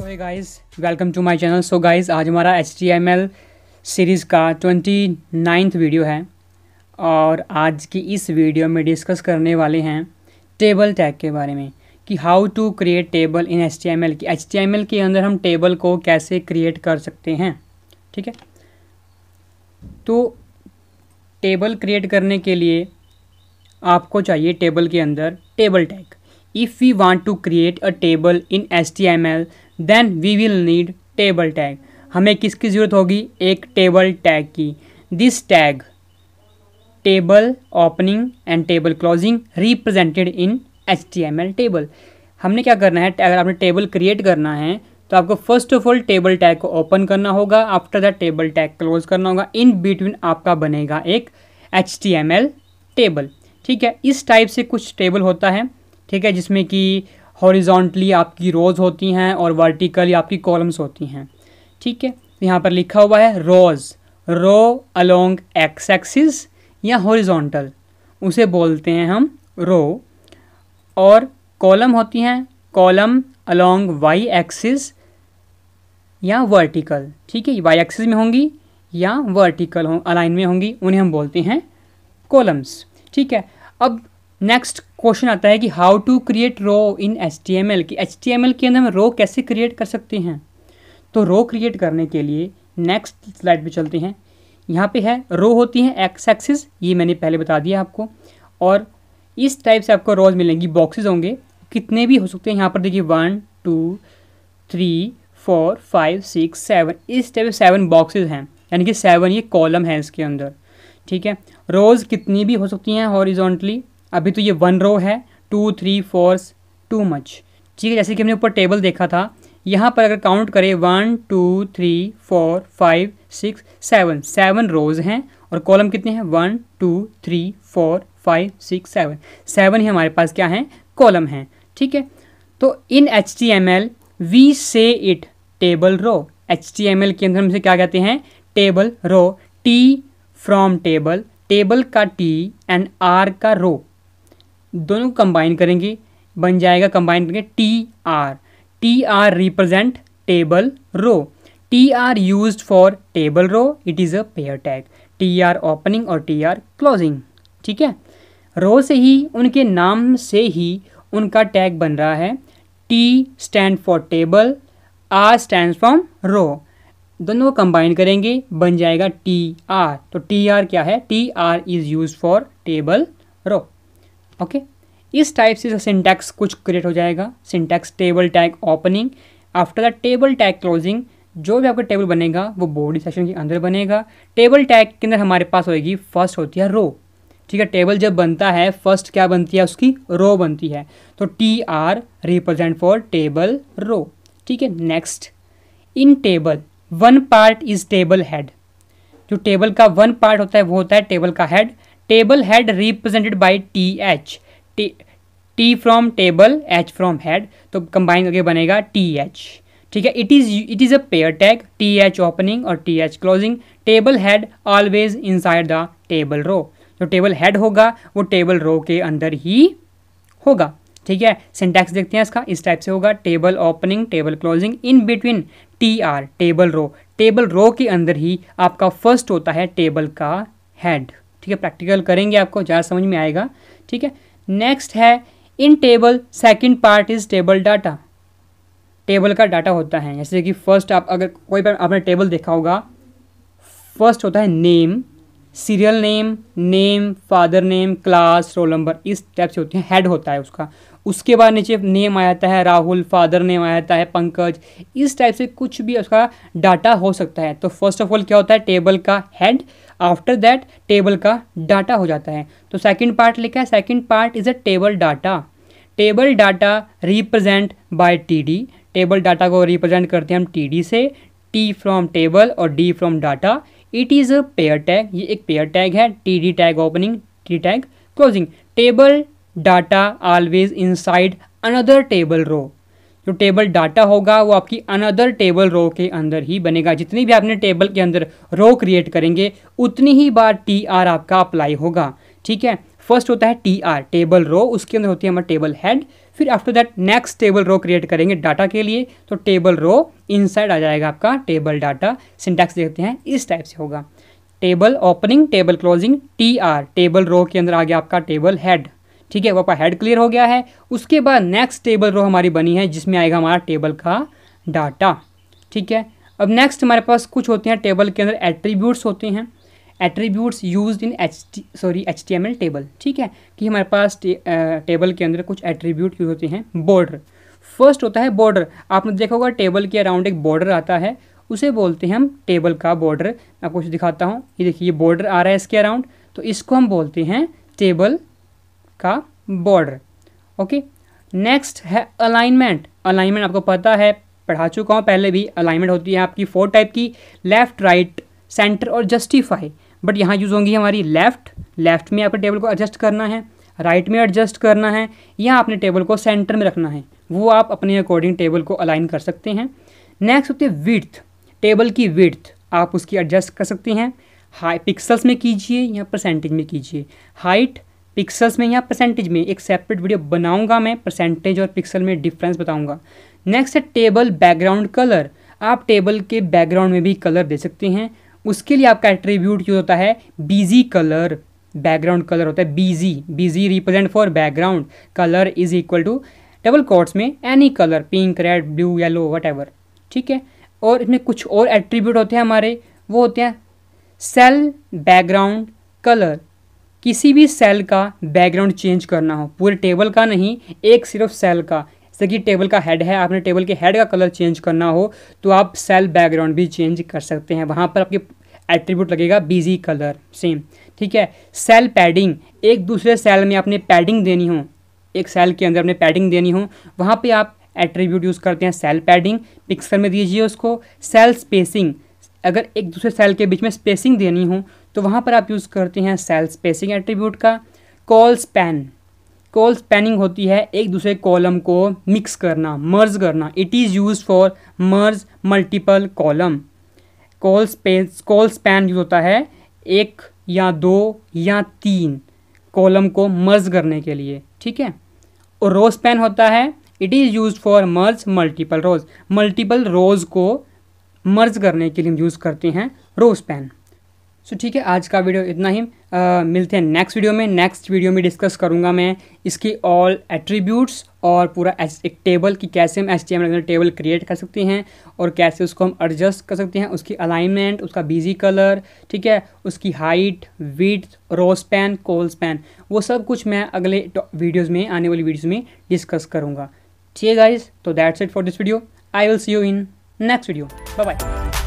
सो है guys welcome to my channel so guys आज हमारा एच सीरीज़ का ट्वेंटी नाइन्थ वीडियो है और आज की इस वीडियो में डिस्कस करने वाले हैं टेबल टैग के बारे में कि how to create table in H की एच के अंदर हम टेबल को कैसे क्रिएट कर सकते हैं ठीक है तो टेबल क्रिएट करने के लिए आपको चाहिए टेबल के अंदर table tag to create a table in S T M L then we will need table tag हमें किसकी ज़रूरत होगी एक टेबल टैग की this tag table opening and table closing represented in H T M L table हमने क्या करना है अगर आपने टेबल क्रिएट करना है तो आपको first of all table tag को ओपन करना होगा after that table tag close करना होगा इन बिटवीन आपका बनेगा एक H T M L table ठीक है इस टाइप से कुछ टेबल होता है ठीक है जिसमें कि हॉरिजॉन्टली आपकी रोज़ होती हैं और वर्टिकली आपकी कॉलम्स होती हैं ठीक है यहाँ पर लिखा हुआ है rows row along X axis या हॉरिजॉन्टल उसे बोलते हैं हम रो और कॉलम होती हैं कॉलम अलोंग वाई एक्सिस या वर्टिकल ठीक है वाई एक्सिस में होंगी या वर्टिकल हो अलाइन में होंगी उन्हें हम बोलते हैं कॉलम्स ठीक है अब नेक्स्ट क्वेश्चन आता है कि how to create row in H T M L कि एच टी एम एल के अंदर हम रो कैसे क्रिएट कर सकते हैं तो रो क्रिएट करने के लिए नेक्स्ट स्लाइड पे चलते हैं यहाँ पे है रो होती है एक्स एक्सिस ये मैंने पहले बता दिया आपको और इस टाइप से आपको रोज मिलेंगी बॉक्सेस होंगे कितने भी हो सकते हैं यहाँ पर देखिए one two three four five six seven इस टाइप सेवन बॉक्सेज हैं यानी कि सेवन ये कॉलम हैं इसके अंदर ठीक है रोज़ कितनी भी हो सकती हैं हॉरिजॉन्टली अभी तो ये वन रो है two three fours too much ठीक है जैसे कि हमने ऊपर टेबल देखा था यहाँ पर अगर काउंट करें one two three four five six seven seven rows हैं और कॉलम कितने हैं one two three four five six seven seven ही हमारे पास क्या हैं कॉलम हैं ठीक है तो in H T M L we say it table row H T M L के अंदर हमसे क्या कहते हैं table row T from table table का टी एंड आर का रो दोनों को कंबाइन करेंगे बन जाएगा कंबाइन करेंगे T R T R represent table row T R use for table row it is a pair tag T R opening और T R closing ठीक है रो से ही उनके नाम से ही उनका टैग बन रहा है T stand for table R stand for row दोनों को कंबाइन करेंगे बन जाएगा टी आर तो टी आर क्या है T R is use for table row okay इस टाइप से सिंटैक्स कुछ क्रिएट हो जाएगा syntax table tag opening after the table tag closing जो भी आपका टेबल बनेगा वो बॉडी सेक्शन के अंदर बनेगा टेबल टैग के अंदर हमारे पास होगी फर्स्ट होती है रो ठीक है टेबल जब बनता है फर्स्ट क्या बनती है उसकी रो बनती है तो T R represent for table row ठीक है next in table one part is table head जो टेबल का वन पार्ट होता है वो होता है टेबल का head table head represented by T H T from table H from head तो कंबाइन करके बनेगा टी एच ठीक है it is it is a pair tag T H opening और T H closing table head always inside the table row जो table had होगा वो table row के अंदर ही होगा ठीक है सिंटैक्स देखते हैं इसका इस टाइप से होगा table opening table closing in between T R table row table row के अंदर ही आपका फर्स्ट होता है टेबल का हेड ठीक है प्रैक्टिकल करेंगे आपको ज़्यादा समझ में आएगा ठीक है नेक्स्ट है in table second part is table data table का डाटा होता है जैसे कि फर्स्ट आप अगर कोई बार आपने टेबल देखा होगा फर्स्ट होता है name serial name name father name class roll number इस टाइप से होती हैं हेड होता है उसका उसके बाद नीचे नेम आ जाता है राहुल फादर नेम आ जाता है पंकज इस टाइप से कुछ भी उसका डाटा हो सकता है तो फर्स्ट ऑफ ऑल क्या होता है टेबल का हेड आफ्टर दैट टेबल का डाटा हो जाता है तो सेकेंड पार्ट लिखा है second part is a table data table data represent by T table data को रिप्रेजेंट करते हैं हम टी से टी फ्रॉम टेबल और D from data it is a pair tag ये एक पेयर टैग है T D tag opening T tag closing table data always inside another table row जो टेबल डाटा होगा वो आपकी अनदर टेबल रो के अंदर ही बनेगा जितनी भी आपने टेबल के अंदर रो क्रिएट करेंगे उतनी ही बार टी आर आपका अप्लाई होगा ठीक है फर्स्ट होता है टी आर टेबल रो उसके अंदर होती है हमारा टेबल हेड फिर after that next table row create करेंगे डाटा के लिए तो टेबल रो इनसाइड आ जाएगा आपका टेबल डाटा सिंटैक्स देखते हैं इस टाइप से होगा table opening table closing T R table row के अंदर आ गया आपका टेबल हेड ठीक है वो आपका हेड क्लियर हो गया है उसके बाद नेक्स्ट टेबल रो हमारी बनी है जिसमें आएगा हमारा टेबल का डाटा ठीक है अब नेक्स्ट हमारे पास कुछ होते हैं टेबल के अंदर एट्रीब्यूट्स होते हैं attributes use in H T sorry H T M L table ठीक है कि हमारे पास टे, आ, टेबल के अंदर कुछ एट्रीब्यूट यूज होते हैं बॉर्डर फर्स्ट होता है बॉर्डर आपने देखा होगा टेबल के अराउंड एक बॉर्डर आता है उसे बोलते हैं हम टेबल का बॉर्डर मैं कुछ दिखाता हूँ ये देखिए ये बॉर्डर आ रहा है इसके अराउंड तो इसको हम बोलते हैं टेबल का बॉर्डर ओके नेक्स्ट है अलाइनमेंट अलाइनमेंट आपको पता है पढ़ा चुका हूँ पहले भी अलाइनमेंट होती है आपकी फोर टाइप की लेफ्ट राइट सेंटर और जस्टिफाई बट यहाँ यूज़ होंगी हमारी लेफ्ट लेफ्ट में आपको टेबल को एडजस्ट करना है राइट right में एडजस्ट करना है या अपने टेबल को सेंटर में रखना है वो आप अपने अकॉर्डिंग टेबल को अलाइन कर सकते हैं नेक्स्ट होती है विथ टेबल की विथ आप उसकी एडजस्ट कर सकते हैं हाई पिक्सल्स में कीजिए या परसेंटेज में कीजिए हाइट पिक्सल्स में या परसेंटेज में एक सेपरेट वीडियो बनाऊंगा मैं परसेंटेज और पिक्सल में डिफरेंस बताऊंगा नेक्स्ट है टेबल बैकग्राउंड कलर आप टेबल के बैकग्राउंड में भी कलर दे सकते हैं उसके लिए आपका एट्रीब्यूट यूज होता है बीजी कलर बैकग्राउंड कलर होता है BG BG represent for background colour is equal to double quotes में any colour pink red blue yellow what ठीक है और इसमें कुछ और एट्रीब्यूट होते हैं हमारे वो होते हैं सेल बैकग्राउंड कलर किसी भी सेल का बैकग्राउंड चेंज करना हो पूरे टेबल का नहीं एक सिर्फ सेल का जैसे कि टेबल का हेड है आपने टेबल के हेड का कलर चेंज करना हो तो आप सेल बैकग्राउंड भी चेंज कर सकते हैं वहाँ पर आपके एट्रीब्यूट लगेगा बीजी कलर सेम ठीक है सेल पैडिंग एक दूसरे सेल में आपने पैडिंग देनी हो एक सेल के अंदर आपने पैडिंग देनी हो वहाँ पर आप एट्रीब्यूट यूज़ करते हैं सेल पैडिंग पिक्सल में दीजिए उसको सेल स्पेसिंग अगर एक दूसरे सेल के बीच में स्पेसिंग देनी हो तो वहाँ पर आप यूज़ करते हैं सेल स्पेसिंग एट्रीब्यूट का कॉल स्पैन कॉल स्पैनिंग होती है एक दूसरे कॉलम को मिक्स करना मर्ज करना it is use for merge multiple column col space col span use होता है एक या दो या तीन कॉलम को मर्ज करने के लिए ठीक है और रोज स्पैन होता है it is use for merge multiple rows multiple rows को मर्ज करने के लिए हम यूज़ करते हैं रोज पैन सो ठीक है आज का वीडियो इतना ही आ, मिलते हैं नेक्स्ट वीडियो में नेक्स्ट वीडियो में डिस्कस करूंगा मैं इसकी ऑल एट्रीब्यूट्स और पूरा एक टेबल की कैसे हम एस टी टेबल क्रिएट कर सकते हैं और कैसे उसको हम एडजस्ट कर सकते हैं उसकी अलाइनमेंट उसका बिजी कलर ठीक है उसकी height width row span col span वो सब कुछ मैं अगले वीडियोज़ में आने वाली वीडियोज़ में डिस्कस करूँगा ठीक है गाइज तो that's it for this video I will see you in next video bye bye